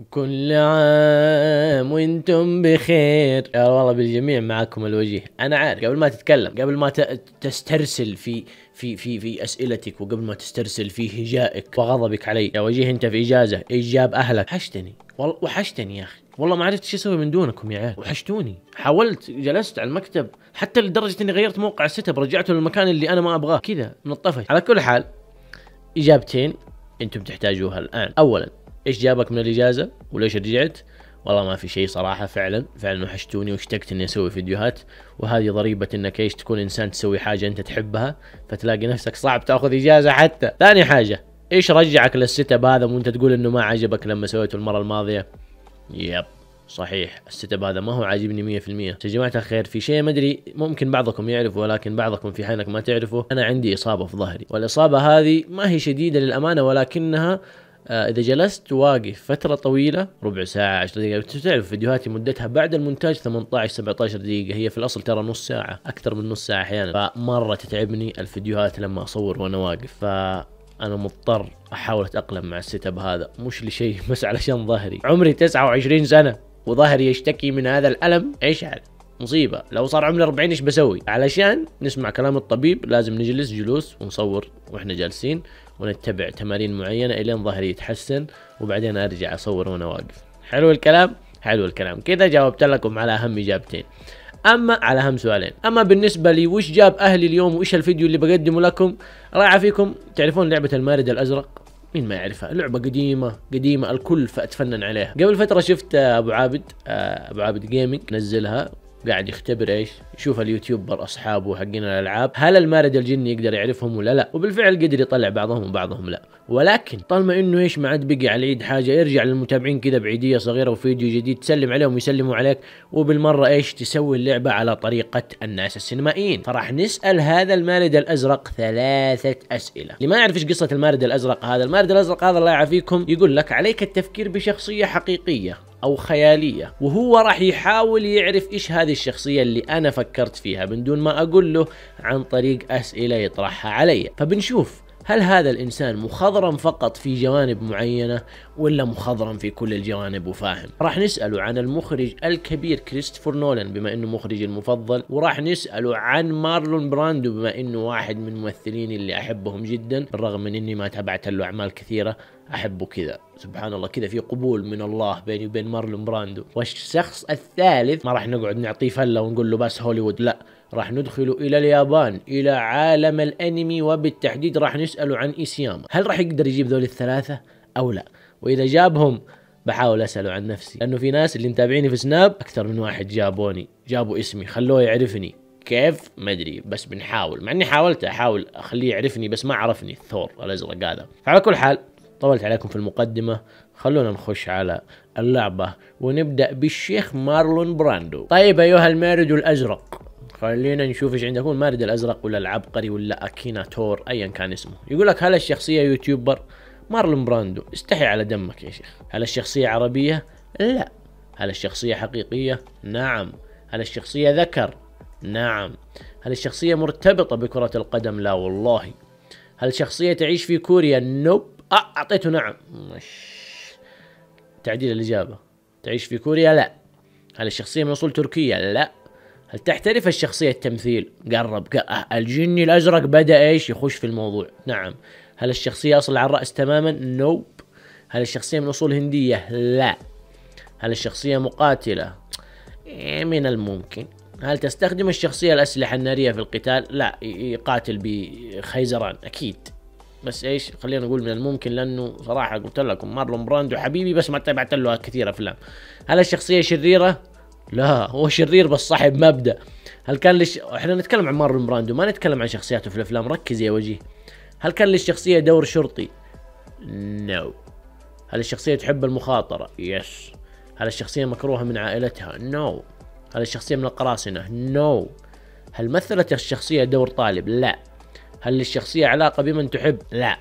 وكل عام وانتم بخير يا آه، والله بالجميع معكم الوجيه انا عارف قبل ما تتكلم قبل ما تسترسل في في في في اسئلتك وقبل ما تسترسل في هجائك وغضبك علي يا وجيه انت في اجازه اجاب اهلك حشتني والله وحشتني يا اخي والله ما عرفت ايش اسوي من دونكم يا عيال وحشتوني حاولت جلست على المكتب حتى لدرجه اني غيرت موقع السيت اب رجعته للمكان اللي انا ما ابغاه كذا من الطفش على كل حال اجابتين انتم تحتاجوها الان اولا ايش جابك من الاجازه وليش رجعت والله ما في شيء صراحه فعلا فعلا وحشتوني واشتقت اني اسوي فيديوهات وهذه ضريبه انك ايش تكون انسان تسوي حاجه انت تحبها فتلاقي نفسك صعب تاخذ اجازه حتى ثاني حاجه ايش رجعك للسيت اب هذا وانت تقول انه ما عجبك لما سويته المره الماضيه يب صحيح السيت اب هذا ما هو عاجبني 100% يا جماعه الخير في شيء ما ادري ممكن بعضكم يعرفه ولكن بعضكم في حينك ما تعرفه انا عندي اصابه في ظهري والاصابه هذه ما هي شديده للامانه ولكنها آه، اذا جلست واقف فتره طويله ربع ساعه 10 دقائق تعرف فيديوهاتي مدتها بعد المونتاج 18 17 دقيقه هي في الاصل ترى نص ساعه اكثر من نص ساعه احيانا فمره تتعبني الفيديوهات لما اصور وانا واقف ف انا مضطر احاول اتاقلم مع السيت اب هذا مش لشيء بس علشان ظهري عمري 29 سنه وظهري يشتكي من هذا الالم ايش هذا مصيبه لو صار عمري 40 ايش بسوي علشان نسمع كلام الطبيب لازم نجلس جلوس ونصور واحنا جالسين ونتبع تمارين معينه الين ظهري يتحسن وبعدين ارجع اصور وانا واقف حلو الكلام حلو الكلام كذا جاوبت لكم على اهم اجابتين اما على اهم سؤالين اما بالنسبه لي وش جاب اهلي اليوم وش الفيديو اللي بقدمه لكم راعي فيكم تعرفون لعبه المارد الازرق مين ما يعرفها لعبة قديمة قديمة الكل فأتفنن عليها قبل فترة شفت أبو عابد آه، أبو عابد جيمنج نزلها قاعد يختبر ايش؟ يشوف اليوتيوبر اصحابه حقين الالعاب هل المارد الجني يقدر يعرفهم ولا لا؟ وبالفعل قدر يطلع بعضهم وبعضهم لا، ولكن طالما انه ايش ما عاد بقي على العيد حاجه يرجع للمتابعين كذا بعيديه صغيره وفيديو جديد تسلم عليهم ويسلموا عليك وبالمره ايش تسوي اللعبه على طريقه الناس السينمائيين، فراح نسال هذا المارد الازرق ثلاثه اسئله، اللي ما يعرف ايش قصه المارد الازرق هذا، المارد الازرق هذا الله يعافيكم يقول لك عليك التفكير بشخصيه حقيقيه او خياليه وهو راح يحاول يعرف ايش هذه الشخصيه اللي انا فكرت فيها من دون ما اقول له عن طريق اسئله يطرحها علي فبنشوف هل هذا الانسان مخضرم فقط في جوانب معينه ولا مخضرم في كل الجوانب وفاهم راح نساله عن المخرج الكبير كريستوفر نولان بما انه مخرجي المفضل وراح نساله عن مارلون براندو بما انه واحد من الممثلين اللي احبهم جدا بالرغم من اني ما تابعت له اعمال كثيره احبه كذا سبحان الله كذا في قبول من الله بيني وبين مارلون براندو والشخص الثالث ما راح نقعد نعطيه فله ونقول له بس هوليوود لا راح ندخل الى اليابان الى عالم الانمي وبالتحديد راح نساله عن ايسياما هل راح يقدر يجيب ذول الثلاثه او لا واذا جابهم بحاول اساله عن نفسي لانه في ناس اللي متابعيني في سناب اكثر من واحد جابوني جابوا اسمي خلوه يعرفني كيف ما ادري بس بنحاول مع اني حاولت احاول اخليه يعرفني بس ما عرفني الثور الازرق هذا فعلى كل حال طولت عليكم في المقدمه خلونا نخش على اللعبه ونبدا بالشيخ مارلون براندو طيب ايها المارد الازرق خلينا نشوف ايش عندك المارد الازرق ولا العبقري ولا اكيناتور ايا كان اسمه يقول لك هل الشخصيه يوتيوبر مارلون براندو استحي على دمك يا شيخ هل الشخصيه عربيه لا هل الشخصيه حقيقيه نعم هل الشخصيه ذكر نعم هل الشخصيه مرتبطه بكره القدم لا والله هل الشخصيه تعيش في كوريا نوب آه اعطيته نعم مش. تعديل الاجابه تعيش في كوريا لا هل الشخصيه من اصول تركيه لا هل تحترف الشخصية التمثيل قرب الجني الأزرق بدأ إيش يخش في الموضوع نعم هل الشخصية أصل على الرأس تماما نوب هل الشخصية من أصول هندية لا هل الشخصية مقاتلة إيه، من الممكن هل تستخدم الشخصية الأسلحة النارية في القتال لا يقاتل بخيزران أكيد بس ايش خلينا نقول من الممكن لانه صراحه قلت لكم مارلون براندو حبيبي بس ما تابعت له كثير افلام هل الشخصيه شريره لا هو شرير بس صاحب مبدا هل كان لش احنا نتكلم عن مارلون براندو ما نتكلم عن شخصياته في الافلام ركز يا وجيه هل كان للشخصيه دور شرطي نو no. هل الشخصيه تحب المخاطره يس yes. هل الشخصيه مكروهه من عائلتها نو no. هل الشخصيه من القراصنه نو no. هل مثلت الشخصيه دور طالب لا هل للشخصيه علاقه بمن تحب لا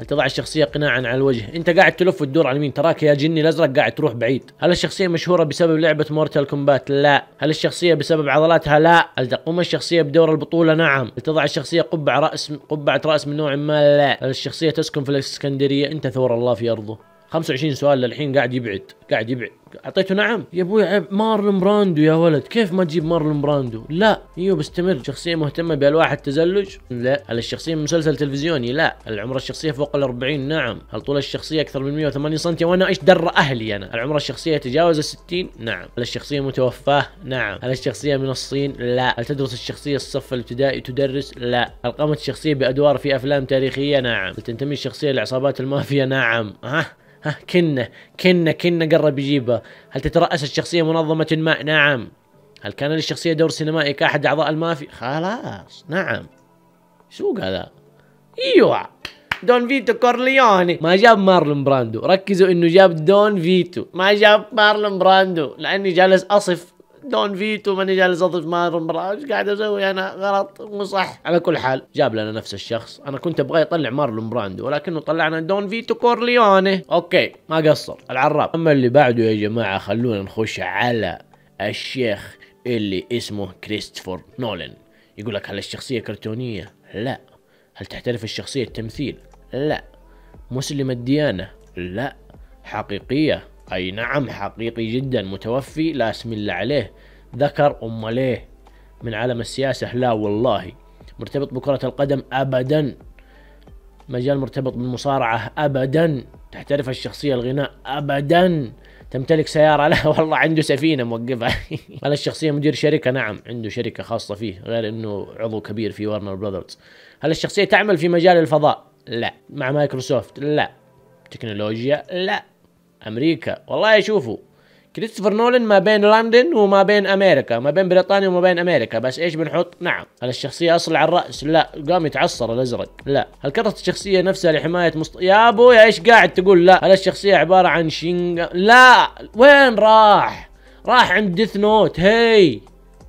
هل تضع الشخصيه قناعا على الوجه انت قاعد تلف وتدور على مين؟ تراك يا جني الازرق قاعد تروح بعيد هل الشخصيه مشهوره بسبب لعبه مورتال كومبات لا هل الشخصيه بسبب عضلاتها لا هل تقوم الشخصيه بدور البطوله نعم هل تضع الشخصيه قبعه راس قبعه راس من نوع ما لا هل الشخصيه تسكن في الاسكندريه انت ثور الله في ارضه 25 سؤال للحين قاعد يبعد قاعد يبعد اعطيته نعم يا ابوي عيب مارلون براندو يا ولد كيف ما تجيب مارلون براندو لا ايوه بستمر شخصيه مهتمه بالواح التزلج لا هل الشخصيه من مسلسل تلفزيوني لا هل العمر الشخصيه فوق ال 40 نعم هل طول الشخصيه اكثر من 180 سم وانا ايش در اهلي انا هل الشخصيه تجاوز ال 60 نعم هل الشخصيه متوفاه نعم هل الشخصيه من الصين لا هل تدرس الشخصيه الصف الابتدائي تدرس لا هل قامت الشخصيه بادوار في افلام تاريخيه نعم هل تنتمي الشخصيه لعصابات المافيا نعم ها ها كنا كنا كنا قرب يجيبها هل تترأس الشخصية منظمة ما نعم هل كان للشخصية دور سينمائي كأحد أعضاء المافيا خلاص نعم سوق هذا ايوه دون فيتو كورليوني ما جاب مارلون براندو ركزوا انه جاب دون فيتو ما جاب مارلون براندو لاني جالس اصف دون فيتو ماني جالس اضيف مارون براو ايش قاعد اسوي انا غلط مو صح على كل حال جاب لنا نفس الشخص انا كنت ابغى يطلع مارلون براندو ولكنه طلعنا دون فيتو كورليونه اوكي ما قصر العراب اما اللي بعده يا جماعه خلونا نخش على الشيخ اللي اسمه كريستوفر نولن يقول لك هل الشخصيه كرتونيه لا هل تحترف الشخصيه التمثيل لا مسلم الديانه لا حقيقيه أي نعم حقيقي جدا متوفي لا اسم الله عليه ذكر أم ليه من عالم السياسة لا والله مرتبط بكرة القدم أبدا مجال مرتبط بالمصارعة أبدا تحترف الشخصية الغناء أبدا تمتلك سيارة لا والله عنده سفينة موقفها هل الشخصية مدير شركة نعم عنده شركة خاصة فيه غير أنه عضو كبير في وارنر براذرز هل الشخصية تعمل في مجال الفضاء لا مع مايكروسوفت لا تكنولوجيا لا امريكا والله شوفوا كريستوفر نولن ما بين لندن وما بين امريكا ما بين بريطانيا وما بين امريكا بس ايش بنحط نعم هل الشخصيه اصل على الراس لا قام يتعصر الازرق لا هل كرت الشخصيه نفسها لحمايه مصط... يا ابويا ايش قاعد تقول لا هل الشخصيه عباره عن شينغ لا وين راح راح عند ديث نوت هي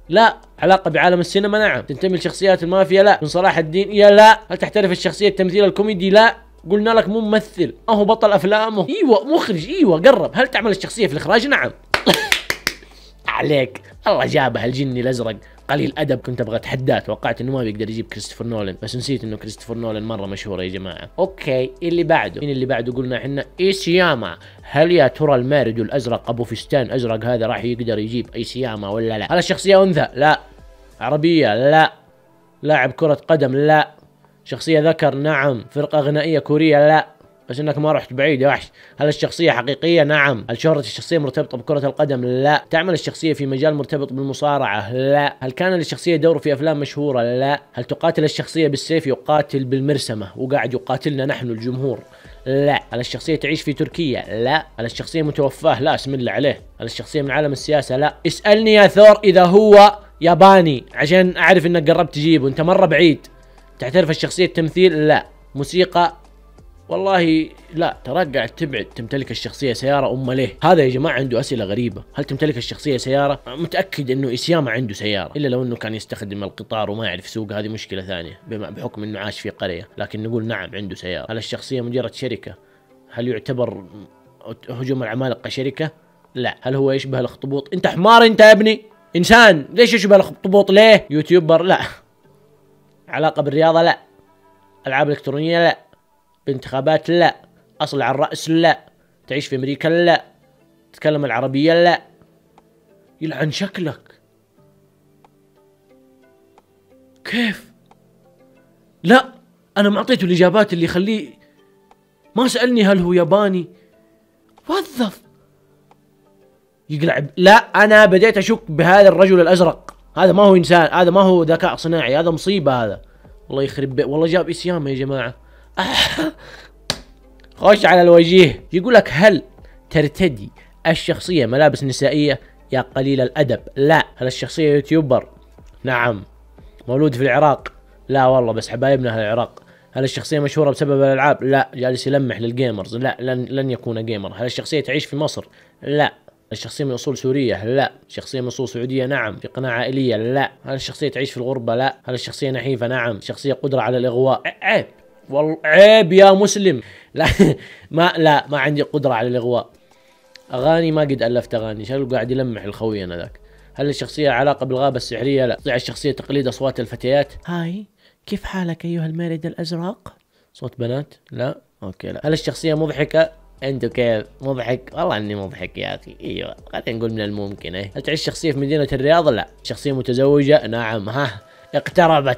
لا علاقه بعالم السينما نعم تنتمي لشخصيات المافيا لا من صلاح الدين يا لا هل تحترف الشخصيه التمثيل الكوميدي لا قلنا لك مو ممثل اهو بطل افلامه ايوه مخرج ايوه قرب هل تعمل الشخصيه في الاخراج نعم عليك الله جابها الجني الازرق قليل ادب كنت ابغى اتحداه توقعت انه ما بيقدر يجيب كريستوفر نولن بس نسيت انه كريستوفر نولن مره مشهور يا جماعه اوكي اللي بعده مين اللي بعده قلنا احنا ايسياما هل يا ترى المارد الازرق ابو فستان ازرق هذا راح يقدر يجيب ايسياما ولا لا هل الشخصيه انثى لا عربيه لا لاعب كره قدم لا شخصية ذكر نعم فرقة غنائية كورية لا بس انك ما رحت بعيد يا وحش هل الشخصية حقيقية نعم هل شهرة الشخصية مرتبطة بكرة القدم لا تعمل الشخصية في مجال مرتبط بالمصارعة لا هل كان للشخصية دور في افلام مشهورة لا هل تقاتل الشخصية بالسيف يقاتل بالمرسمة وقاعد يقاتلنا نحن الجمهور لا هل الشخصية تعيش في تركيا لا هل الشخصية متوفاة لا اسم الله عليه هل الشخصية من عالم السياسة لا اسألني يا ثور اذا هو ياباني عشان اعرف انك قربت تجيبه انت مرة بعيد تعترف الشخصية التمثيل لا موسيقى والله لا ترجع قاعد تبعد تمتلك الشخصية سيارة أم ليه هذا يا جماعة عنده أسئلة غريبة هل تمتلك الشخصية سيارة متأكد أنه إسياما عنده سيارة إلا لو أنه كان يستخدم القطار وما يعرف سوق هذه مشكلة ثانية بما بحكم أنه عاش في قرية لكن نقول نعم عنده سيارة هل الشخصية مديرة شركة هل يعتبر هجوم العمالقة شركة لا هل هو يشبه الاخطبوط انت حمار انت يا ابني انسان ليش يشبه الاخطبوط ليه يوتيوبر لا علاقة بالرياضة لا ألعاب إلكترونية لا بانتخابات لا أصل على الرأس لا تعيش في أمريكا لا تتكلم العربية لا يلعن شكلك كيف لا أنا ما أعطيته الإجابات اللي يخليه ما سألني هل هو ياباني وظف يقلع لا أنا بديت أشك بهذا الرجل الأزرق هذا ما هو انسان هذا ما هو ذكاء صناعي هذا مصيبه هذا والله يخرب والله جاب اسيام يا جماعه خش على الوجيه يقول لك هل ترتدي الشخصيه ملابس نسائيه يا قليل الادب لا هل الشخصيه يوتيوبر نعم مولود في العراق لا والله بس حبايبنا اهل العراق هل الشخصية مشهورة بسبب الألعاب؟ لا، جالس يلمح للجيمرز، لا لن لن يكون جيمر، هل الشخصية تعيش في مصر؟ لا، الشخصية من أصول سورية؟ لا شخصية من أصول سعودية؟ نعم في قناعة عائلية؟ لا هل الشخصية تعيش في الغربة؟ لا هل الشخصية نحيفة؟ نعم شخصية قدرة على الإغواء؟ عيب والله عيب يا مسلم لا ما لا ما عندي قدرة على الإغواء أغاني ما قد ألفت أغاني شو قاعد يلمح الخوي أنا ذاك هل الشخصية علاقة بالغابة السحرية؟ لا تطيع الشخصية تقليد أصوات الفتيات هاي كيف حالك أيها المارد الأزرق؟ صوت بنات؟ لا اوكي لا هل الشخصيه مضحكه انتو كيف مضحك والله اني مضحك يا اخي ايوه خلينا نقول من الممكن ايه هل تعيش شخصيه في مدينه الرياض لا شخصيه متزوجه نعم ها اقتربت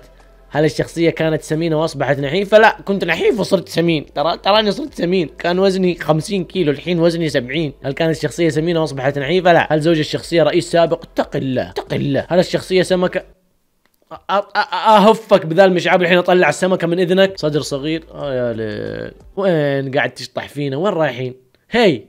هل الشخصيه كانت سمينه واصبحت نحيفه لا كنت نحيف وصرت سمين ترى تراني صرت سمين كان وزني 50 كيلو الحين وزني 70 هل كانت الشخصيه سمينه واصبحت نحيفه لا هل زوج الشخصيه رئيس سابق اتق الله اتق الله هل الشخصيه سمكه اهفك بذا المشعب الحين اطلع السمكه من اذنك صدر صغير اه يا ليل وين قاعد تشطح فينا وين رايحين هي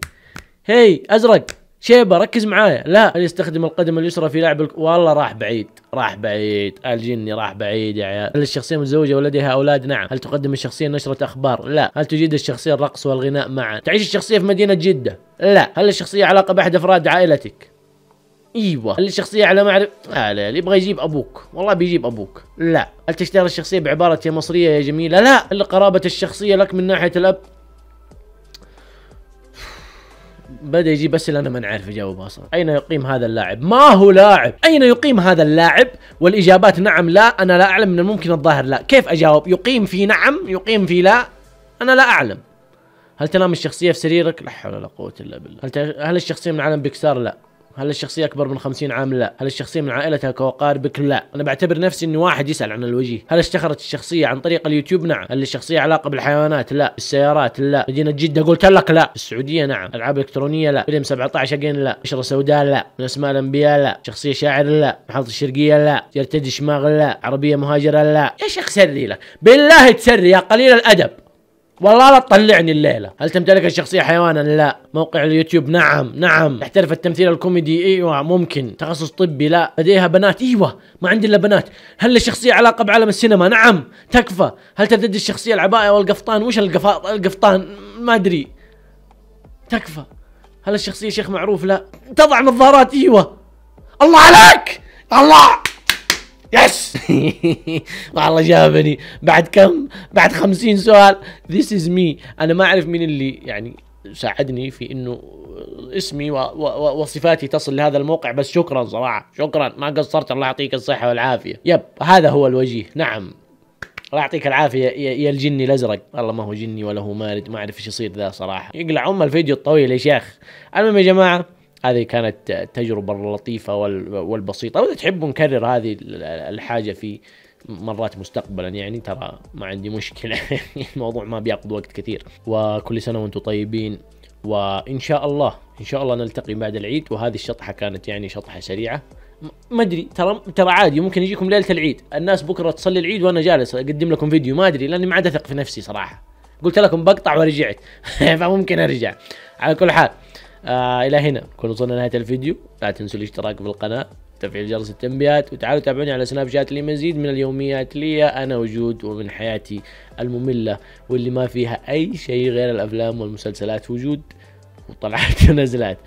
هي ازرق شيبه ركز معايا لا يستخدم القدم اليسرى في لعب الك... والله راح بعيد راح بعيد الجني راح بعيد يا عيال هل الشخصيه متزوجه ولديها اولاد نعم هل تقدم الشخصيه نشره اخبار لا هل تجيد الشخصيه الرقص والغناء معا تعيش الشخصيه في مدينه جده لا هل الشخصيه علاقه باحد افراد عائلتك ايوه خلي الشخصيه على اعرف لا آه، لا اللي يبغى يجيب ابوك والله بيجيب ابوك لا هل تشتهر الشخصيه بعباره يا مصريه يا جميله لا اللي قرابه الشخصيه لك من ناحيه الاب بدا يجيب اسئله انا ما نعرف اجاوبها اصلا اين يقيم هذا اللاعب ما هو لاعب اين يقيم هذا اللاعب والاجابات نعم لا انا لا اعلم من الممكن الظاهر لا كيف اجاوب يقيم في نعم يقيم في لا انا لا اعلم هل تنام الشخصيه في سريرك لا حول ولا قوه الا بالله هل, هل الشخصيه من عالم بيكسار لا هل الشخصيه اكبر من 50 عام لا هل الشخصيه من عائلتك واقاربك لا انا بعتبر نفسي اني واحد يسال عن الوجيه هل اشتهرت الشخصيه عن طريق اليوتيوب نعم هل الشخصيه علاقه بالحيوانات لا بالسيارات لا مدينه جده قلت لك لا السعوديه نعم العاب الكترونيه لا فيلم 17 اجين لا بشره سوداء لا من اسماء الانبياء لا شخصيه شاعر لا محافظة الشرقيه لا يرتدي شماغ لا عربيه مهاجره لا يا شيخ سري لك بالله تسري يا قليل الادب والله لا تطلعني الليله هل تمتلك الشخصيه حيوانا لا موقع اليوتيوب نعم نعم تحترف التمثيل الكوميدي ايوه ممكن تخصص طبي لا لديها بنات ايوه ما عندي الا بنات هل الشخصيه علاقه بعالم السينما نعم تكفى هل ترتدي الشخصيه العبايه والقفطان وش القف... القفطان ما ادري تكفى هل الشخصيه شيخ معروف لا تضع نظارات ايوه الله عليك الله يس والله جابني بعد كم بعد خمسين سؤال ذيس از مي انا ما اعرف مين اللي يعني ساعدني في انه اسمي وصفاتي تصل لهذا الموقع بس شكرا صراحه شكرا ما قصرت الله يعطيك الصحه والعافيه يب هذا هو الوجيه نعم الله يعطيك العافيه يا الجني الازرق والله ما هو جني ولا هو مارد ما اعرف ايش يصير ذا صراحه يقلع ام الفيديو الطويل يا شيخ المهم يا جماعه هذه كانت التجربة اللطيفة والبسيطة وإذا تحبوا نكرر هذه الحاجة في مرات مستقبلا يعني ترى ما عندي مشكلة الموضوع ما بياخذ وقت كثير وكل سنة وأنتم طيبين وإن شاء الله إن شاء الله نلتقي بعد العيد وهذه الشطحة كانت يعني شطحة سريعة ما ادري ترى ترى عادي ممكن يجيكم ليله العيد الناس بكره تصلي العيد وانا جالس اقدم لكم فيديو ما ادري لاني ما عاد اثق في نفسي صراحه قلت لكم بقطع ورجعت فممكن ارجع على كل حال آه الى هنا كنا وصلنا لنهايه الفيديو لا تنسوا الاشتراك في القناه تفعيل جرس التنبيهات وتعالوا تابعوني على سناب شات لمزيد من اليوميات لي انا وجود ومن حياتي الممله واللي ما فيها اي شيء غير الافلام والمسلسلات وجود وطلعت ونزلات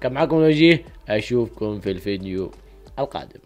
كان معكم الوجيه اشوفكم في الفيديو القادم